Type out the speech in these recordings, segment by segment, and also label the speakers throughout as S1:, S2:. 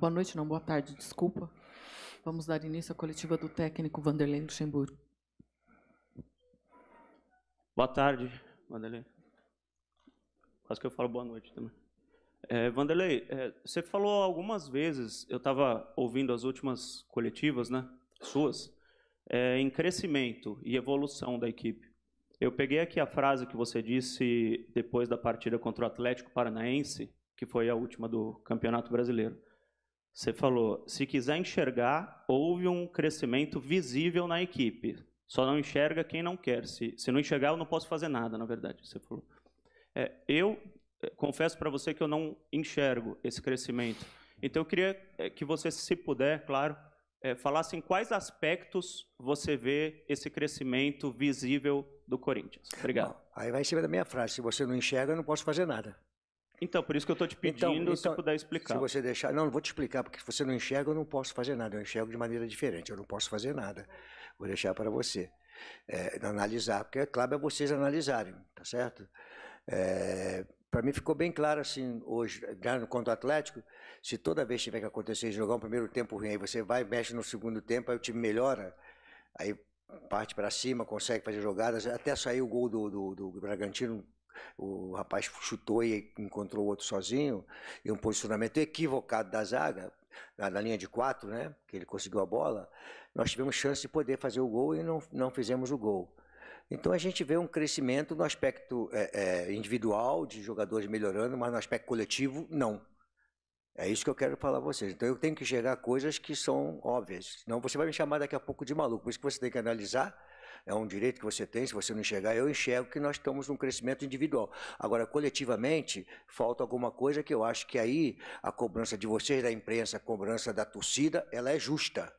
S1: Boa noite, não, boa tarde, desculpa. Vamos dar início à coletiva do técnico Vanderlei Luxemburgo. Boa tarde, Vanderlei. Quase que eu falo boa noite também. É, Vanderlei, é, você falou algumas vezes, eu estava ouvindo as últimas coletivas, né, suas, é, em crescimento e evolução da equipe. Eu peguei aqui a frase que você disse depois da partida contra o Atlético Paranaense, que foi a última do Campeonato Brasileiro. Você falou: se quiser enxergar, houve um crescimento visível na equipe. Só não enxerga quem não quer. Se, se não enxergar, eu não posso fazer nada, na verdade. Você falou. É, eu é, confesso para você que eu não enxergo esse crescimento. Então eu queria é, que você, se puder, claro, é, falasse em quais aspectos você vê esse crescimento visível do Corinthians. Obrigado. Bom, aí vai em cima da minha frase: se você não enxerga, eu não posso fazer nada. Então, por isso que eu estou te então, pedindo então, então, se puder explicar. Se você deixar. Não, não vou te explicar, porque se você não enxerga, eu não posso fazer nada. Eu enxergo de maneira diferente, eu não posso fazer nada. Vou deixar para você é, analisar, porque é claro, é vocês analisarem, tá certo? É, para mim ficou bem claro assim hoje, contra o Atlético, se toda vez tiver que acontecer jogar um primeiro tempo ruim, aí você vai, mexe no segundo tempo, aí o time melhora, aí parte para cima, consegue fazer jogadas, até sair o gol do, do, do Bragantino, o rapaz chutou e encontrou o outro sozinho, e um posicionamento equivocado da zaga, na, na, linha de quatro, né, que ele conseguiu a bola, nós tivemos chance de poder fazer o gol e não, não fizemos o gol. Então a gente vê um crescimento no aspecto é, é, individual de jogadores melhorando, mas no aspecto coletivo, não. É isso que eu quero falar a vocês. Então eu tenho que enxergar coisas que são óbvias. Não, você vai me chamar daqui a pouco de maluco. Por isso que você tem que analisar. É um direito que você tem. Se você não enxergar, eu enxergo que nós estamos num crescimento individual. Agora, coletivamente, falta alguma coisa que eu acho que aí a cobrança de vocês, da imprensa, a cobrança da torcida, ela é justa.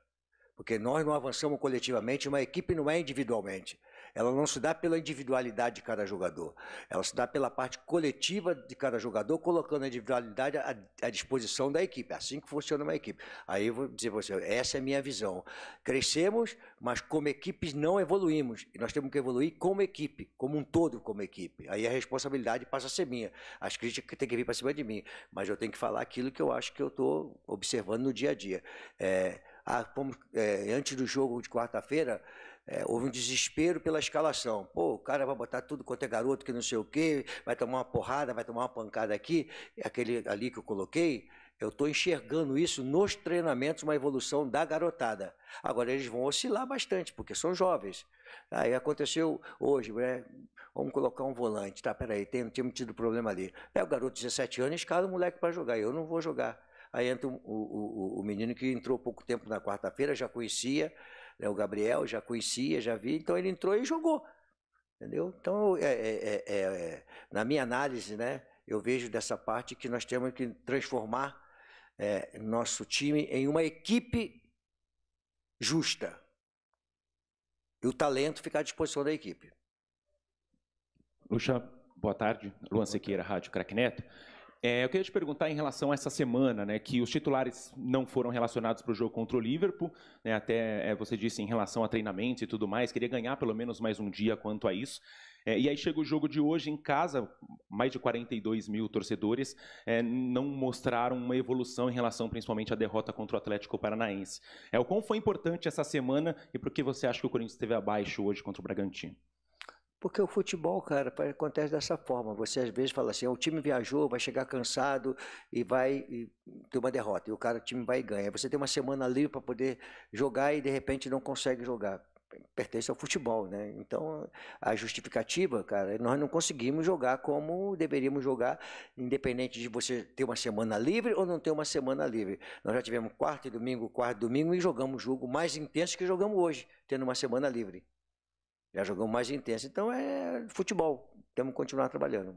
S1: Porque nós não avançamos coletivamente, uma equipe não é individualmente ela não se dá pela individualidade de cada jogador, ela se dá pela parte coletiva de cada jogador, colocando a individualidade à, à disposição da equipe. É assim que funciona uma equipe. Aí eu vou dizer para você, essa é a minha visão. Crescemos, mas como equipes não evoluímos. E nós temos que evoluir como equipe, como um todo como equipe. Aí a responsabilidade passa a ser minha. As críticas têm que vir para cima de mim, mas eu tenho que falar aquilo que eu acho que eu estou observando no dia a dia. É, ah, como, é, antes do jogo de quarta-feira, é, houve um desespero pela escalação. Pô, o cara vai botar tudo quanto é garoto, que não sei o quê, vai tomar uma porrada, vai tomar uma pancada aqui. Aquele ali que eu coloquei, eu estou enxergando isso nos treinamentos, uma evolução da garotada. Agora eles vão oscilar bastante, porque são jovens. Aí aconteceu hoje, né? Vamos colocar um volante, tá? Peraí, tem, tinha tido problema ali. É o garoto de 17 anos escala o moleque para jogar. Eu não vou jogar. Aí entra o, o, o menino que entrou pouco tempo na quarta-feira, já conhecia, né, o Gabriel já conhecia, já vi, então ele entrou e jogou. Entendeu? Então, é, é, é, na minha análise, né, eu vejo dessa parte que nós temos que transformar nosso time em uma equipe justa. E o talento ficar à disposição da equipe. Lucha, boa tarde. Luan Sequeira, Rádio Crackneto. É, eu queria te perguntar em relação a essa semana, né, que os titulares não foram relacionados para o jogo contra o Liverpool, né, até é, você disse em relação a treinamentos e tudo mais, queria ganhar pelo menos mais um dia quanto a isso. É, e aí chega o jogo de hoje em casa, mais de 42 mil torcedores é, não mostraram uma evolução em relação principalmente à derrota contra o Atlético Paranaense. É, o quão foi importante essa semana e por que você acha que o Corinthians esteve abaixo hoje contra o Bragantino? Porque o futebol, cara, acontece dessa forma. Você às vezes fala assim, o time viajou, vai chegar cansado e vai e ter uma derrota. E o cara, o time vai e ganha. Você tem uma semana livre para poder jogar e de repente não consegue jogar. Pertence ao futebol, né? Então, a justificativa, cara, é nós não conseguimos jogar como deveríamos jogar, independente de você ter uma semana livre ou não ter uma semana livre. Nós já tivemos quarto e domingo, quarto e domingo e jogamos jogo mais intenso que jogamos hoje, tendo uma semana livre. Já jogamos mais intenso. Então é futebol. Temos que continuar trabalhando.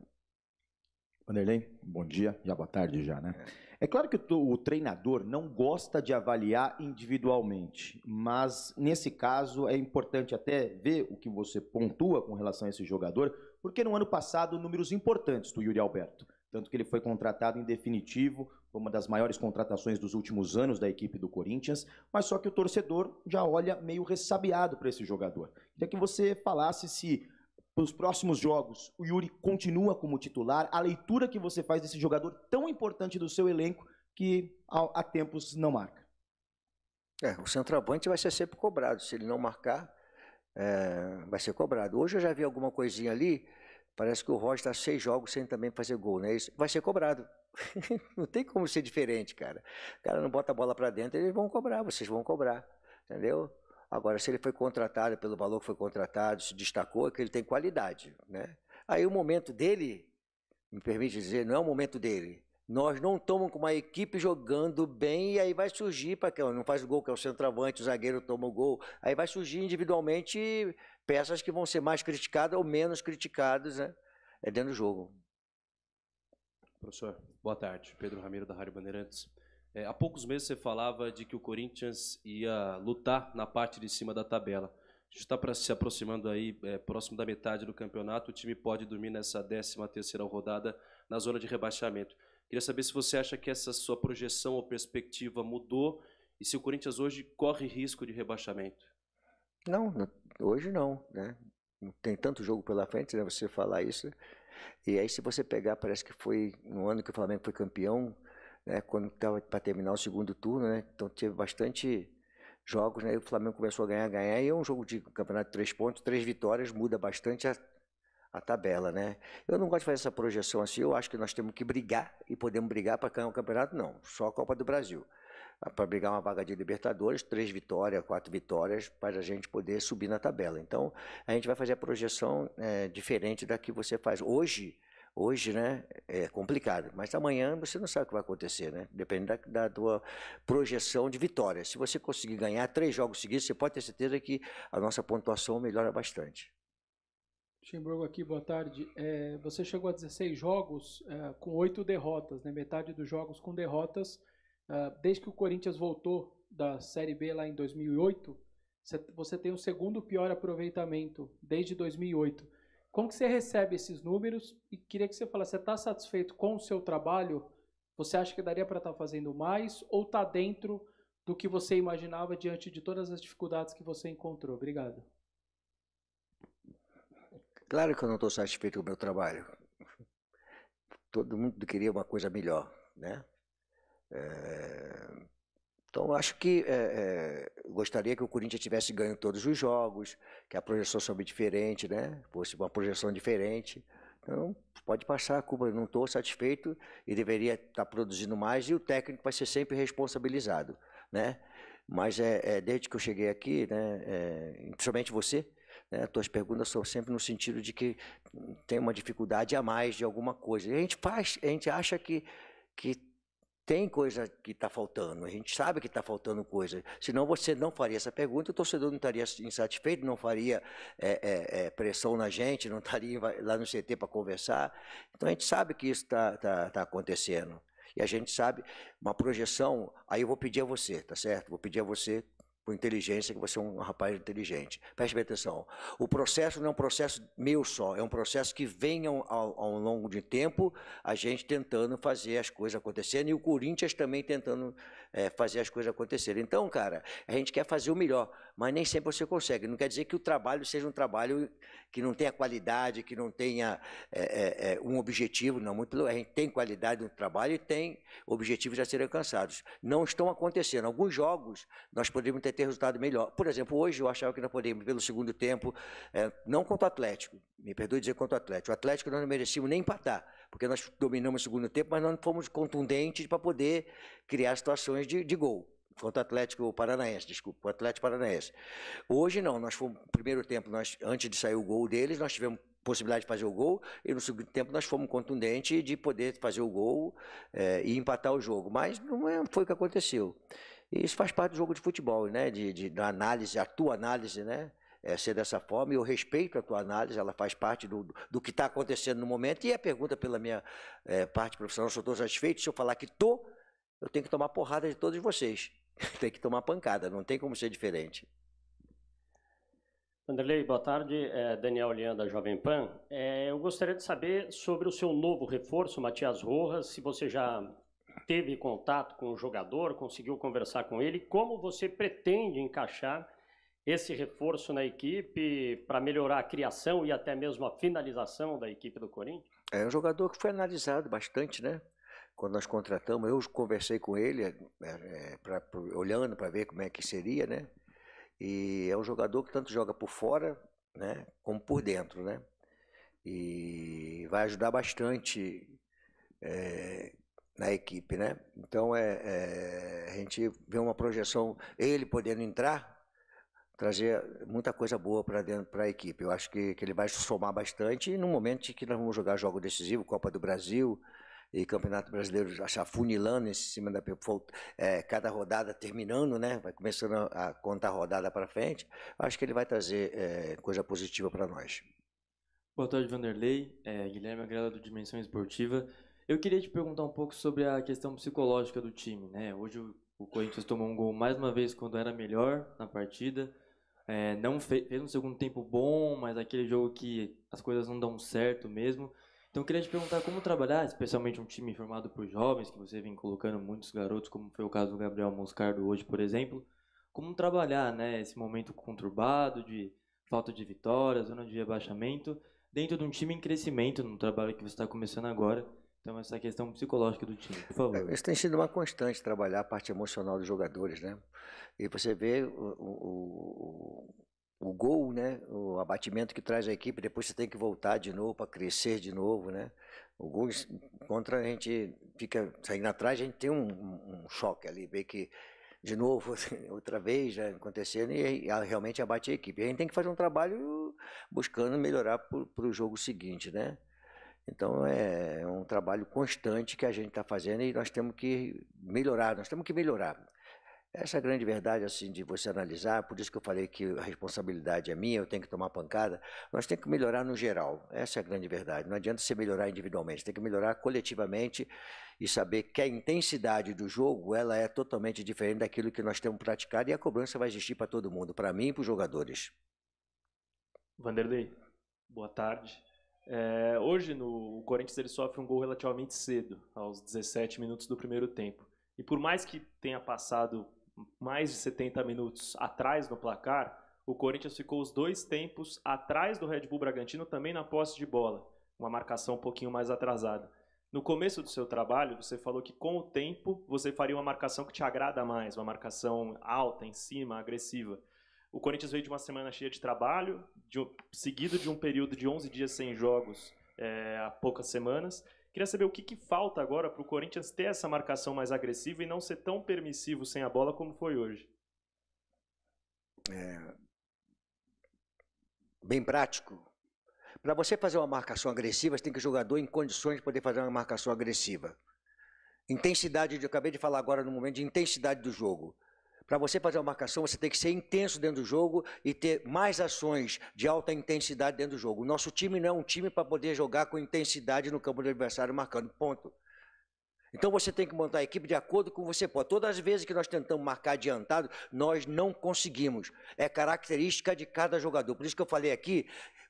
S1: Vanderlei, bom dia. Já boa tarde já, né? É, é claro que o treinador não gosta de avaliar individualmente, mas nesse caso é importante até ver o que você pontua com relação a esse jogador, porque no ano passado números importantes do Yuri Alberto tanto que ele foi contratado em definitivo, foi uma das maiores contratações dos últimos anos da equipe do Corinthians, mas só que o torcedor já olha meio ressabiado para esse jogador. Queria que você falasse se para os próximos jogos o Yuri continua como titular, a leitura que você faz desse jogador tão importante do seu elenco que há tempos não marca. É, o centroavante vai ser sempre cobrado. Se ele não marcar, é, vai ser cobrado. Hoje eu já vi alguma coisinha ali Parece que o Roger está seis jogos sem também fazer gol, né? Isso vai ser cobrado. não tem como ser diferente, cara. O cara não bota a bola para dentro, eles vão cobrar, vocês vão cobrar, entendeu? Agora, se ele foi contratado pelo valor que foi contratado, se destacou, é que ele tem qualidade, né? Aí o momento dele, me permite dizer, não é o momento dele. Nós não tomamos com uma equipe jogando bem e aí vai surgir para que não faz o gol que é o centroavante, o zagueiro toma o gol. Aí vai surgir individualmente peças que vão ser mais criticadas ou menos criticadas né, é dentro do jogo. Professor, boa tarde. Pedro Ramiro, da Rádio Bandeirantes. É, há poucos meses você falava de que o Corinthians ia lutar na parte de cima da tabela. A gente está se aproximando aí, é, próximo da metade do campeonato. O time pode dormir nessa 13 terceira rodada na zona de rebaixamento. Queria saber se você acha que essa sua projeção ou perspectiva mudou e se o Corinthians hoje corre risco de rebaixamento. Não, hoje não, né? Não tem tanto jogo pela frente, né? Você falar isso. E aí, se você pegar, parece que foi no ano que o Flamengo foi campeão, né? Quando estava para terminar o segundo turno, né? Então teve bastante jogos, né? E o Flamengo começou a ganhar, ganhar. E é um jogo de campeonato de três pontos, três vitórias, muda bastante a, a tabela, né? Eu não gosto de fazer essa projeção assim. Eu acho que nós temos que brigar e podemos brigar para ganhar o campeonato, não. Só a Copa do Brasil. Ah, para brigar uma vaga de Libertadores, três vitórias, quatro vitórias, para a gente poder subir na tabela. Então, a gente vai fazer a projeção é, diferente da que você faz. Hoje, hoje, né, é complicado, mas amanhã você não sabe o que vai acontecer, né? Depende da, da tua projeção de vitória. Se você conseguir ganhar três jogos seguidos, você pode ter certeza que a nossa pontuação melhora bastante. Schimburgo aqui, boa tarde. É, você chegou a 16 jogos é, com oito derrotas, né? metade dos jogos com derrotas. Ah, desde que o Corinthians voltou da Série B lá em 2008, você tem o segundo pior aproveitamento desde 2008. Como que você recebe esses números? E queria que você falasse, você está satisfeito com o seu trabalho? Você acha que daria para estar tá fazendo mais? Ou está dentro do que você imaginava diante de todas as dificuldades que você encontrou? Obrigado. Claro que eu não estou satisfeito com o meu trabalho. Todo mundo queria uma coisa melhor, né? É, então, acho que é, é, gostaria que o Corinthians tivesse ganho todos os jogos, que a projeção soube diferente, né? Fosse uma projeção diferente. Então, pode passar a Cuba, não estou satisfeito e deveria estar tá produzindo mais, e o técnico vai ser sempre responsabilizado, né? Mas é, é desde que eu cheguei aqui, né, é, principalmente você, né, tuas perguntas são sempre no sentido de que tem uma dificuldade a mais de alguma coisa. E a gente faz, a gente acha que, que tem coisa que está faltando, a gente sabe que está faltando coisa. Senão você não faria essa pergunta, o torcedor não estaria insatisfeito, não faria é, é, pressão na gente, não estaria lá no CT para conversar. Então a gente sabe que isso está tá, tá acontecendo. E a gente sabe uma projeção. Aí eu vou pedir a você, tá certo? Vou pedir a você inteligência, que você é um rapaz inteligente. Preste bem atenção. O processo não é um processo meu só, é um processo que vem ao, ao, ao longo de tempo a gente tentando fazer as coisas acontecerem e o Corinthians também tentando é, fazer as coisas acontecerem. Então, cara, a gente quer fazer o melhor, mas nem sempre você consegue. Não quer dizer que o trabalho seja um trabalho que não tenha qualidade, que não tenha é, é, é, um objetivo, não. Muito, a gente tem qualidade no trabalho e tem objetivos a serem alcançados. Não estão acontecendo. Alguns jogos nós poderíamos ter, ter resultado melhor. Por exemplo, hoje eu achava que nós poderíamos, pelo segundo tempo, é, não contra o Atlético, me perdoe dizer contra o Atlético. O Atlético nós não merecíamos nem empatar porque nós dominamos o segundo tempo, mas não fomos contundentes para poder criar situações de, de gol. Contra o Atlético Paranaense, desculpa, o Atlético Paranaense. Hoje não, nós fomos, primeiro tempo, nós, antes de sair o gol deles, nós tivemos possibilidade de fazer o gol, e no segundo tempo nós fomos contundentes de poder fazer o gol é, e empatar o jogo, mas não é, foi o que aconteceu. E isso faz parte do jogo de futebol, né? De, de, da análise, a tua análise, né? é, ser dessa forma. Eu respeito a tua análise, ela faz parte do, do que está acontecendo no momento. E a pergunta pela minha é, parte profissional, se eu estou satisfeito, se eu falar que estou, eu tenho que tomar porrada de todos vocês. tem que tomar pancada, não tem como ser diferente. Anderlei, boa tarde. É, Daniel da Jovem Pan. É, eu gostaria de saber sobre o seu novo reforço, Matias Rojas, se você já teve contato com o jogador, conseguiu conversar com ele, como você pretende encaixar esse reforço na equipe para melhorar a criação e até mesmo a finalização da equipe do Corinthians? É um jogador que foi analisado bastante, né? Quando nós contratamos, eu conversei com ele, é, é pra, pra, olhando para ver como é que seria, né? E é um jogador que tanto joga por fora, né? Como por dentro, né? E vai ajudar bastante é, na equipe, né? Então é, é, a gente vê uma projeção, ele podendo entrar, trazer muita coisa boa para dentro para a equipe. Eu acho que, que ele vai somar bastante e no momento em que nós vamos jogar jogo decisivo, Copa do Brasil e Campeonato Brasileiro achar funilando em cima da é, cada rodada terminando, né? Vai começando a contar a rodada para frente. Acho que ele vai trazer é, coisa positiva para nós. Boa tarde, Vanderlei. É, Guilherme Agrela do Dimensão Esportiva. Eu queria te perguntar um pouco sobre a questão psicológica do time, né? Hoje o Corinthians tomou um gol mais uma vez quando era melhor na partida. É, não fez, fez um segundo tempo bom, mas aquele jogo que as coisas não dão certo mesmo. Então eu queria te perguntar como trabalhar, especialmente um time formado por jovens, que você vem colocando muitos garotos, como foi o caso do Gabriel Moscardo hoje, por exemplo. Como trabalhar né, esse momento conturbado de falta de vitória, zona de rebaixamento, dentro de um time em crescimento, no trabalho que você está começando agora. Então, essa questão psicológica do time, por favor. É, isso tem sido uma constante, trabalhar a parte emocional dos jogadores, né? E você vê o, o, o, gol, né? O abatimento que traz a equipe, depois você tem que voltar de novo para crescer de novo, né? O gol contra a gente fica saindo atrás, a gente tem um, um choque ali, vê que de novo, assim, outra vez já acontecendo e realmente abate a equipe. A gente tem que fazer um trabalho buscando melhorar para o jogo seguinte, né? Então é, é um trabalho constante que a gente está fazendo e nós temos que melhorar, nós temos que melhorar. Essa é grande verdade, assim, de você analisar, por isso que eu falei que a responsabilidade é minha, eu tenho que tomar pancada, nós temos que melhorar no geral. Essa é a grande verdade. Não adianta você melhorar individualmente, tem que melhorar coletivamente e saber que a intensidade do jogo ela é totalmente diferente daquilo que nós temos praticado e a cobrança vai existir para todo mundo, para mim e para os jogadores. Vanderlei, boa tarde. É, hoje no o Corinthians ele sofre um gol relativamente cedo, aos 17 minutos do primeiro tempo. E por mais que tenha passado mais de 70 minutos atrás no placar, o Corinthians ficou os dois tempos atrás do Red Bull Bragantino também na posse de bola, uma marcação um pouquinho mais atrasada. No começo do seu trabalho, você falou que com o tempo você faria uma marcação que te agrada mais, uma marcação alta, em cima, agressiva. O Corinthians veio de uma semana cheia de trabalho, de seguido de um período de 11 dias sem jogos é, há poucas semanas. Queria saber o que, que falta agora para o Corinthians ter essa marcação mais agressiva e não ser tão permissivo sem a bola como foi hoje. É... Bem prático. Para você fazer uma marcação agressiva, você tem que o jogador em condições de poder fazer uma marcação agressiva. Intensidade, eu acabei de falar agora no momento de intensidade do jogo para você fazer uma marcação, você tem que ser intenso dentro do jogo e ter mais ações de alta intensidade dentro do jogo. O nosso time não é um time para poder jogar com intensidade no campo do adversário marcando, ponto. Então você tem que montar a equipe de acordo com o que você pode. Todas as vezes que nós tentamos marcar adiantado, nós não conseguimos. É característica de cada jogador. Por isso que eu falei aqui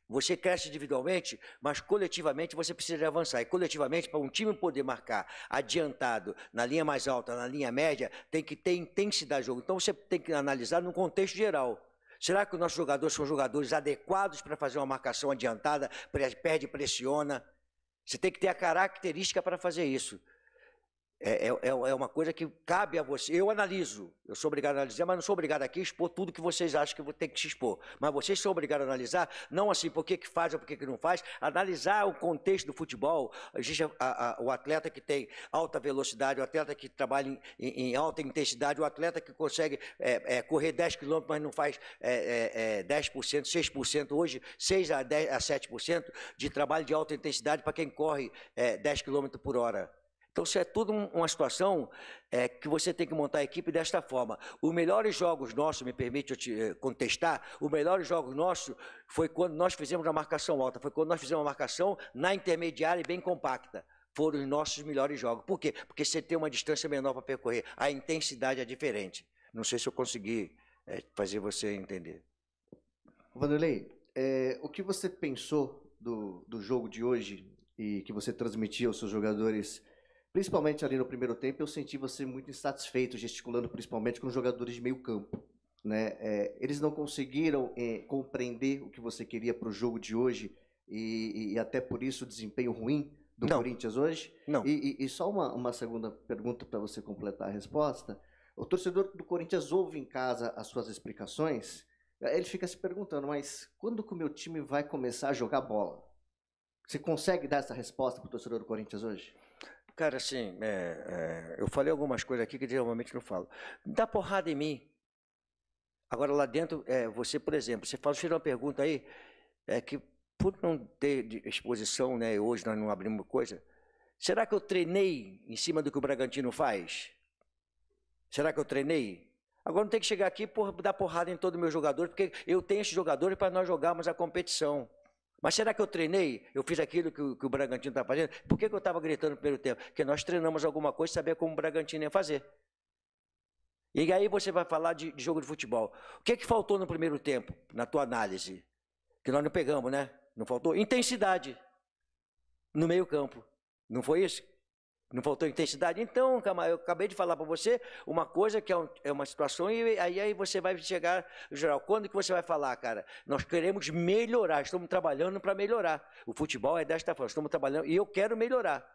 S1: você cresce individualmente, mas coletivamente você precisa avançar. E coletivamente, para um time poder marcar adiantado na linha mais alta, na linha média, tem que ter intensidade de jogo. Então você tem que analisar num contexto geral. Será que os nossos jogadores são jogadores adequados para fazer uma marcação adiantada, perde, pressiona? Você tem que ter a característica para fazer isso. É, é, é, é, uma coisa que cabe a você. Eu analiso, eu sou obrigado a analisar, mas não sou obrigado aqui a expor tudo que vocês acham que tem que se expor. Mas vocês são obrigados a analisar, não assim, por que, que faz ou por que, que não faz, analisar o contexto do futebol. A, a, o atleta que tem alta velocidade, o atleta que trabalha em, em, alta intensidade, o atleta que consegue é, é correr 10 km, mas não faz é, é, 10%, é, 6%, hoje 6 a, 10, a 7% de trabalho de alta intensidade para quem corre 10 km por hora. Então, isso é tudo uma situação é, que você tem que montar a equipe desta forma. Os melhores jogos nossos, me permite eu te eh, contestar, os melhores jogos nossos foi quando nós fizemos a marcação alta, foi quando nós fizemos a marcação na intermediária e bem compacta. Foram os nossos melhores jogos. Por quê? Porque você tem uma distância menor para percorrer. A intensidade é diferente. Não sei se eu consegui é, fazer você entender. Vanderlei, é, o que você pensou do, do jogo de hoje e que você transmitiu aos seus jogadores Principalmente ali no primeiro tempo, eu senti você muito insatisfeito, gesticulando principalmente com os jogadores de meio campo. Né? É, eles não conseguiram é, compreender o que você queria para o jogo de hoje e, e, até por isso o desempenho ruim do não. Corinthians hoje? Não. E, e, e só uma, uma segunda pergunta para você completar a resposta. O torcedor do Corinthians ouve em casa as suas explicações, é, ele fica se perguntando, mas quando que o meu time vai começar a jogar bola? Você consegue dar essa resposta para o torcedor do Corinthians hoje? Cara, assim, é, é, eu falei algumas coisas aqui que geralmente não falo. Dá porrada em mim. Agora, lá dentro, é, você, por exemplo, você faz uma pergunta aí, é que por não ter exposição, né, hoje nós não abrimos coisa, será que eu treinei em cima do que o Bragantino faz? Será que eu treinei? Agora não tem que chegar aqui por dar porrada em todo os meu jogador, porque eu tenho esses jogadores para nós jogarmos a competição. Mas será que eu treinei? Eu fiz aquilo que, o, que o Bragantino está fazendo? Por que, que eu estava gritando no primeiro tempo? Porque nós treinamos alguma coisa e sabia como o Bragantino ia fazer. E aí você vai falar de, de jogo de futebol. O que, que faltou no primeiro tempo, na tua análise? Que nós não pegamos, né? Não faltou? Intensidade no meio campo. Não foi isso? Não faltou intensidade? Então, eu acabei de falar para você uma coisa que é, é, uma situação e aí, aí, você vai chegar, geral, quando que você vai falar, cara? Nós queremos melhorar, estamos trabalhando para melhorar. O futebol é desta forma, estamos trabalhando e eu quero melhorar.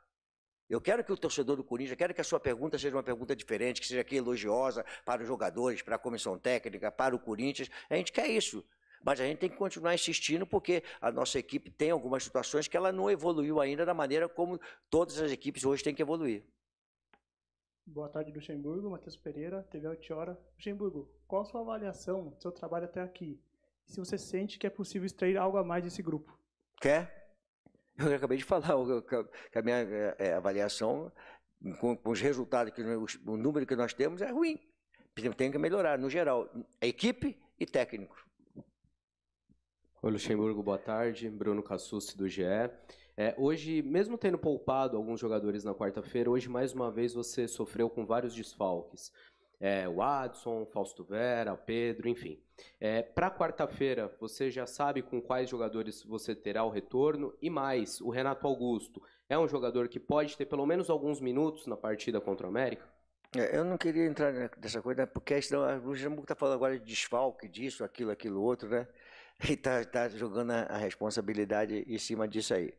S1: Eu quero que o torcedor do Corinthians, eu quero que a sua pergunta seja uma pergunta diferente, que seja aqui elogiosa para os jogadores, para a comissão técnica, para o Corinthians. A gente quer isso. Mas a gente tem que continuar insistindo, porque a nossa equipe tem algumas situações que ela não evoluiu ainda da maneira como todas as equipes hoje têm que evoluir. Boa tarde, Luxemburgo. Matheus Pereira, TV Altiora. Luxemburgo, qual a sua avaliação do seu trabalho até aqui? se você sente que é possível extrair algo a mais desse grupo? Quer? Eu acabei de falar que a minha é, é, avaliação, com, com, os resultados, que o número que nós temos é ruim. Tem que melhorar, no geral, a equipe e técnico. Oi, Luxemburgo, boa tarde. Bruno Cassucci, do GE. É, hoje, mesmo tendo poupado alguns jogadores na quarta-feira, hoje mais uma vez você sofreu com vários desfalques. É, o Adson, Fausto Vera, Pedro, enfim. É, Para quarta-feira, você já sabe com quais jogadores você terá o retorno e mais, o Renato Augusto é um jogador que pode ter pelo menos alguns minutos na partida contra o América? É, eu não queria entrar nessa coisa, né, porque senão a Luxemburgo está falando agora de desfalque, disso, aquilo, aquilo, outro, né? e tá, tá jogando a, a responsabilidade em cima disso aí.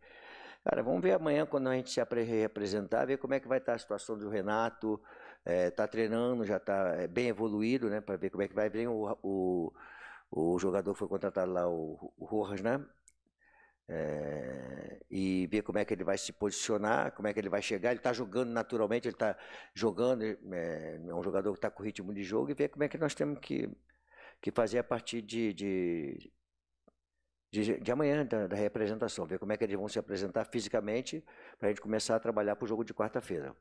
S1: Cara, vamos ver amanhã quando a gente se apresentar ver como é que vai estar tá a situação do Renato. É, tá treinando, já tá é, bem evoluído, né? Para ver como é que vai. vir o, o, o jogador foi contratado lá, o, o Rojas, né? É, e ver como é que ele vai se posicionar, como é que ele vai chegar. Ele está jogando naturalmente, ele está jogando, é, é, um jogador que está com ritmo de jogo, e ver como é que nós temos que, que fazer a partir de, de de, de amanhã, da, da, representação, ver como é que eles vão se apresentar fisicamente para a gente começar a trabalhar para o jogo de quarta-feira.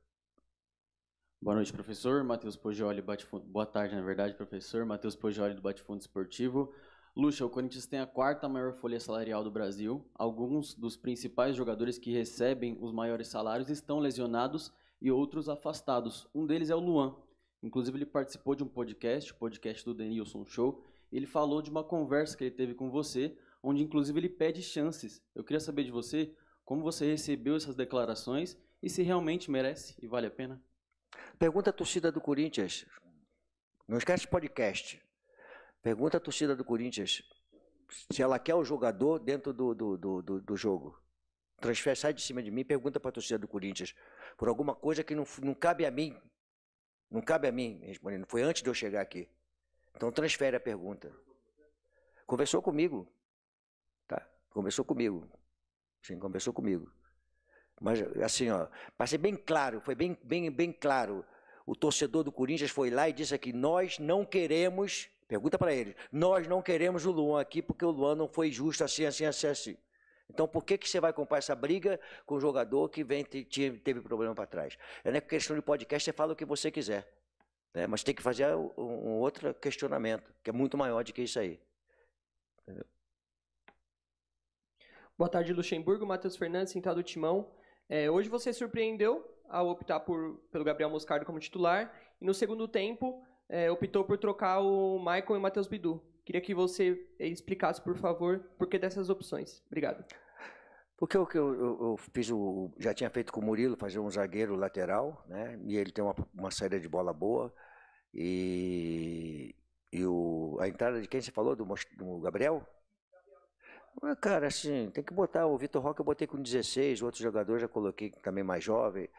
S1: Boa noite, professor. Matheus Poggioli, Boa tarde, na verdade, professor. Matheus Poggioli, do Batefundo Esportivo. Luxa, o Corinthians tem a quarta maior folha salarial do Brasil. Alguns dos principais jogadores que recebem os maiores salários estão lesionados e outros afastados. Um deles é o Luan. Inclusive, ele participou de um podcast, o podcast do Denilson Show. Ele falou de uma conversa que ele teve com você, onde inclusive ele pede chances. Eu queria saber de você como você recebeu essas declarações e se realmente merece e vale a pena. Pergunta a torcida do Corinthians. Não esquece podcast. Pergunta a torcida do Corinthians se ela quer o jogador dentro do, do, do, do, do jogo. Transfere sai de cima de mim e pergunta para a torcida do Corinthians por alguma coisa que não, não cabe a mim. Não cabe a mim respondendo. Foi antes de eu chegar aqui. Então transfere a pergunta. Conversou comigo. Conversou comigo. Sim, conversou comigo. Mas assim, ó, para ser bem claro, foi bem, bem, bem claro. O torcedor do Corinthians foi lá e disse aqui: nós não queremos, pergunta para ele, nós não queremos o Luan aqui porque o Luan não foi justo assim, assim, assim, assim. Então, por que, que você vai comprar essa briga com o jogador que vem te, te, teve problema para trás? É na né, é questão de podcast, você fala o que você quiser. Né? Mas tem que fazer um, um outro questionamento, que é muito maior do que isso aí. Entendeu? Boa tarde, Luxemburgo. Matheus Fernandes, sentado do timão. É, hoje você surpreendeu ao optar por, pelo Gabriel Moscardo como titular. E no segundo tempo, é, optou por trocar o Michael e o Matheus Bidu. Queria que você é, explicasse, por favor, por que dessas opções. Obrigado. Porque eu, eu, eu fiz o, já tinha feito com o Murilo fazer um zagueiro lateral, né? E ele tem uma, uma saída de bola boa. E, e o, a entrada de quem você falou? Do, do Gabriel? cara, assim, tem que botar. O Vitor Roque eu botei com 16, outro jogador já coloquei também mais jovem.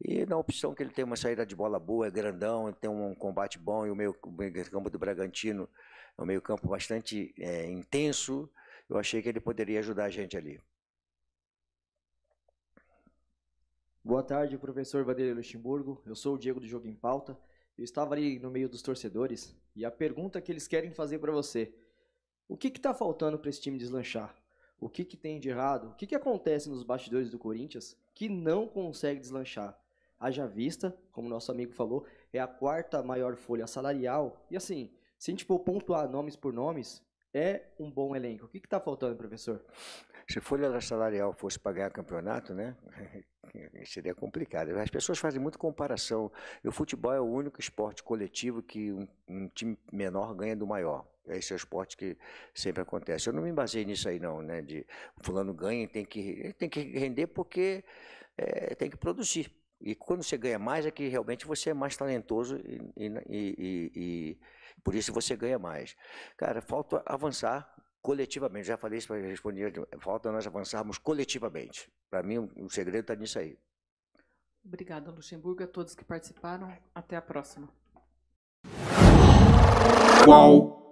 S1: E na opção que ele tem uma saída de bola boa, é grandão, tem um combate bom e o meio, o meio campo do Bragantino é um meio campo bastante é, intenso. Eu achei que ele poderia ajudar a gente ali. Boa tarde, professor Vanderlei Luxemburgo. Eu sou o Diego do Jogo em Pauta. Eu estava ali no meio dos torcedores e a pergunta que eles querem fazer para você o que está faltando para esse time deslanchar? O que, que tem de errado? O que, que acontece nos bastidores do Corinthians que não consegue deslanchar? Haja vista, como nosso amigo falou, é a quarta maior folha salarial. E assim, se a gente for pontuar nomes por nomes, é um bom elenco. O que está faltando, professor? Se folha salarial fosse para ganhar campeonato, né? Seria complicado. As pessoas fazem muita comparação. E o futebol é o único esporte coletivo que um, um time menor ganha do maior. Esse é o esporte que sempre acontece. Eu não me basei nisso aí, não, né? De fulano ganha e tem que, tem que render porque é, tem que produzir. E quando você ganha mais é que realmente você é mais talentoso e, e, e, e por isso você ganha mais. Cara, falta avançar coletivamente. Já falei isso para responder, falta nós avançarmos coletivamente. Para mim, o um segredo está nisso aí. Obrigada, Luxemburgo, a todos que participaram. Até a próxima. Qual?